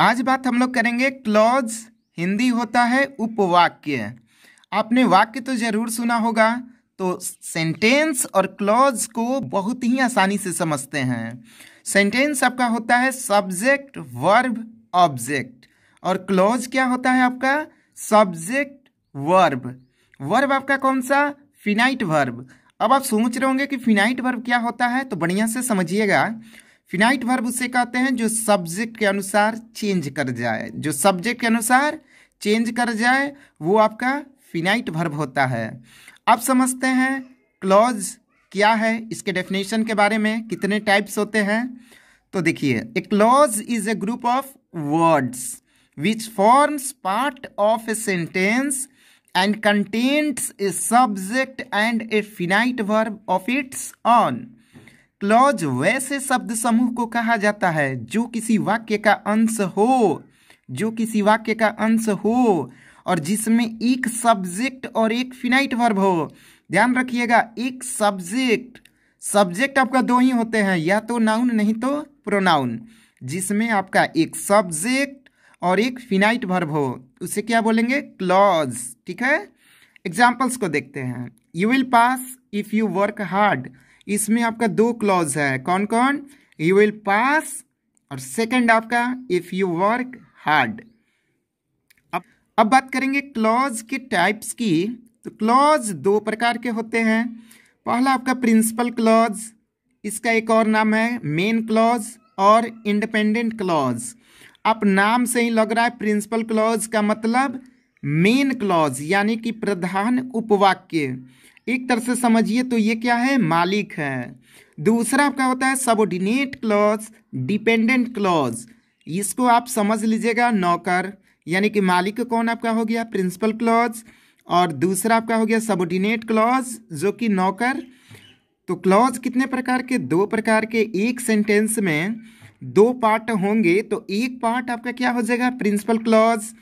आज बात हम लोग करेंगे क्लॉज हिंदी होता है उपवाक्य आपने वाक्य तो जरूर सुना होगा तो सेंटेंस और क्लॉज को बहुत ही आसानी से समझते हैं सेंटेंस आपका होता है सब्जेक्ट वर्ब ऑब्जेक्ट और क्लॉज क्या होता है आपका सब्जेक्ट वर्ब वर्ब आपका कौन सा फिनाइट वर्ब अब आप सोच रहे होंगे कि फिनाइट वर्ब क्या होता है तो बढ़िया से समझिएगा फिनाइट वर्ब उसे कहते हैं जो सब्जेक्ट के अनुसार चेंज कर जाए जो सब्जेक्ट के अनुसार चेंज कर जाए वो आपका फिनाइट वर्ब होता है अब समझते हैं क्लॉज क्या है इसके डेफिनेशन के बारे में कितने टाइप्स होते हैं तो देखिए a clause is a group of words which forms part of a sentence and contents a subject and a finite verb of its own clause वैसे शब्द समूह को कहा जाता है जो किसी वाक्य का अंश हो जो किसी वाक्य का अंश हो और जिसमें एक सब्जेक्ट और एक फिनाइट वर्ब हो ध्यान रखिएगा एक सब्जेक्ट सब्जेक्ट आपका दो ही होते हैं या तो नाउन नहीं तो प्रोनाउन जिसमें आपका एक सब्जेक्ट और एक फिनाइट वर्ब हो उसे क्या बोलेंगे क्लॉज ठीक है एग्जाम्पल्स को देखते हैं you will pass if you work hard इसमें आपका दो क्लॉज है कौन कौन यू विल पास और सेकंड आपका इफ यू वर्क हार्ड अब अब बात करेंगे क्लॉज के टाइप्स की तो क्लॉज दो प्रकार के होते हैं पहला आपका प्रिंसिपल क्लॉज इसका एक और नाम है मेन क्लॉज और इंडिपेंडेंट क्लॉज आप नाम से ही लग रहा है प्रिंसिपल क्लॉज का मतलब मेन क्लॉज यानी कि प्रधान उपवाक्य एक तरह से समझिए तो ये क्या है मालिक है दूसरा आपका होता है सबोर्डिनेट क्लॉज डिपेंडेंट क्लॉज इसको आप समझ लीजिएगा नौकर यानी कि मालिक कौन आपका हो गया प्रिंसिपल क्लॉज और दूसरा आपका हो गया सबोर्डिनेट क्लॉज जो कि नौकर तो क्लॉज कितने प्रकार के दो प्रकार के एक सेंटेंस में दो पार्ट होंगे तो एक पार्ट आपका क्या हो जाएगा प्रिंसिपल क्लॉज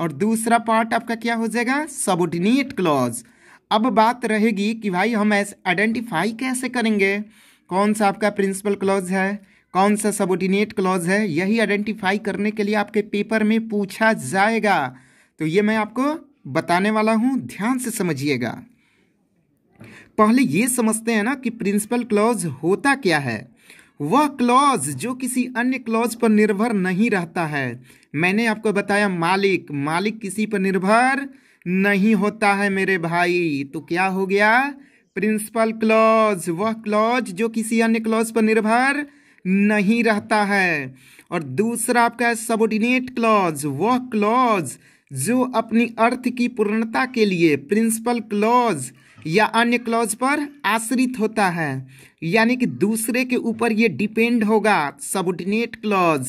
और दूसरा पार्ट आपका क्या हो जाएगा सबोर्डिनेट क्लॉज अब बात रहेगी कि भाई हम ऐसे आइडेंटिफाई कैसे करेंगे कौन सा आपका प्रिंसिपल क्लॉज है कौन सा सबोर्डिनेट क्लॉज है यही आइडेंटिफाई करने के लिए आपके पेपर में पूछा जाएगा तो ये मैं आपको बताने वाला हूँ ध्यान से समझिएगा पहले ये समझते हैं ना कि प्रिंसिपल क्लॉज होता क्या है वह क्लॉज जो किसी अन्य क्लॉज पर निर्भर नहीं रहता है मैंने आपको बताया मालिक मालिक किसी पर निर्भर नहीं होता है मेरे भाई तो क्या हो गया प्रिंसिपल क्लॉज वह क्लॉज जो किसी अन्य क्लॉज पर निर्भर नहीं रहता है और दूसरा आपका है सबोर्डिनेट क्लॉज वह क्लॉज जो अपनी अर्थ की पूर्णता के लिए प्रिंसिपल क्लॉज या अन्य क्लॉज पर आश्रित होता है यानी कि दूसरे के ऊपर ये डिपेंड होगा सबोर्डिनेट क्लॉज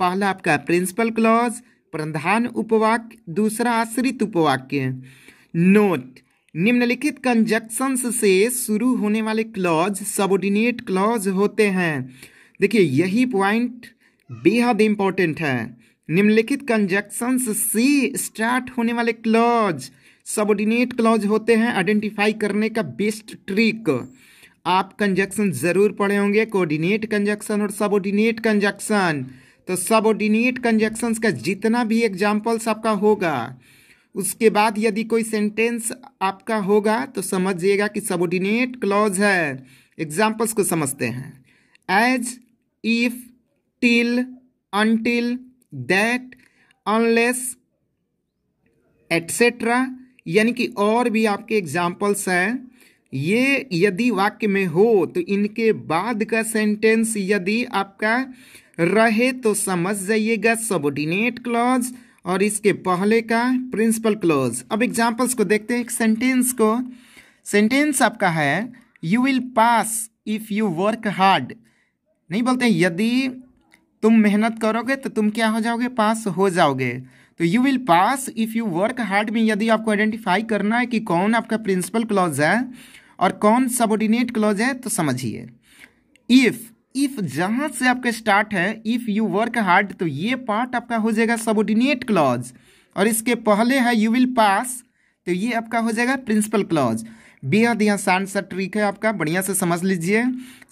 पहला आपका प्रिंसिपल क्लॉज प्रधान उपवाक्य दूसरा आश्रित उपवाक्य नोट निम्नलिखित कंजक्शंस से शुरू होने वाले क्लॉज सबोर्डिनेट क्लॉज होते हैं देखिए यही पॉइंट बेहद इंपॉर्टेंट है निम्नलिखित कंजक्शंस से स्टार्ट होने वाले क्लॉज सबोर्डिनेट क्लॉज होते हैं आइडेंटिफाई करने का बेस्ट ट्रिक आप कंजक्शन जरूर पढ़े होंगे कोऑर्डिनेट कंजक्शन और सबोर्डिनेट कंजक्शन तो सबऑर्डिनेट कंजक्शंस का जितना भी एग्जाम्पल्स आपका होगा उसके बाद यदि कोई सेंटेंस आपका होगा तो समझिएगा कि सबऑर्डिनेट क्लॉज है एग्जाम्पल्स को समझते हैं as if till until that unless etcetera यानी कि और भी आपके एग्जाम्पल्स हैं ये यदि वाक्य में हो तो इनके बाद का सेंटेंस यदि आपका रहे तो समझ जाइएगा सबोर्डिनेट क्लॉज और इसके पहले का प्रिंसिपल क्लॉज अब एग्जांपल्स को देखते हैं एक सेंटेंस को सेंटेंस आपका है you will pass if you work hard नहीं बोलते यदि तुम मेहनत करोगे तो तुम क्या हो जाओगे पास हो जाओगे तो you will pass if you work hard में यदि आपको आइडेंटिफाई करना है कि कौन आपका प्रिंसिपल क्लॉज है और कौन सबोर्डिनेट क्लॉज है तो समझिए इफ इफ जहां से आपका स्टार्ट है इफ यू वर्क हार्ड तो ये पार्ट आपका हो जाएगा सबोर्डिनेट क्लॉज और इसके पहले है यू विल पास तो ये आपका हो जाएगा प्रिंसिपल क्लॉज बेहद यहाँ आसान सा ट्रिक है आपका बढ़िया से समझ लीजिए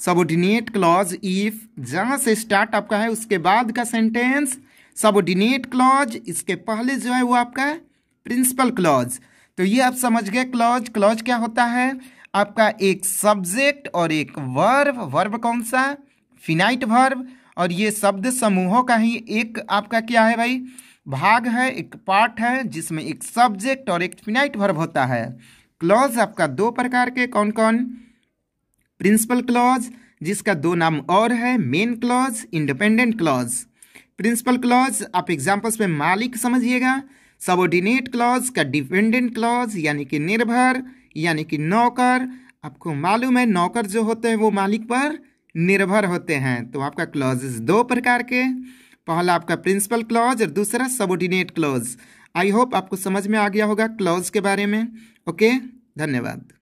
सबोर्डिनेट क्लॉज इफ जहां से स्टार्ट आपका है उसके बाद का सेंटेंस सबोर्डिनेट क्लॉज इसके पहले जो है वो आपका प्रिंसिपल क्लॉज तो ये आप समझ गए क्लॉज क्लॉज क्या होता है आपका एक सब्जेक्ट और एक वर्ब वर्ब कौन सा फिनाइट वर्ब और ये शब्द समूहों का ही एक आपका क्या है भाई भाग है एक पार्ट है जिसमें एक सब्जेक्ट और एक फिनाइट वर्ब होता है क्लॉज आपका दो प्रकार के कौन कौन प्रिंसिपल क्लॉज जिसका दो नाम और है main clause independent clause principal clause आप एग्जाम्पल्स में मालिक समझिएगा सबोर्डिनेट क्लॉज का डिपेंडेंट क्लॉज यानी कि निर्भर यानी कि नौकर आपको मालूम है नौकर जो होते हैं वो मालिक पर निर्भर होते हैं तो आपका क्लॉज दो प्रकार के पहला आपका प्रिंसिपल क्लॉज और दूसरा सबोर्डिनेट क्लॉज आई होप आपको समझ में आ गया होगा क्लॉज के बारे में ओके धन्यवाद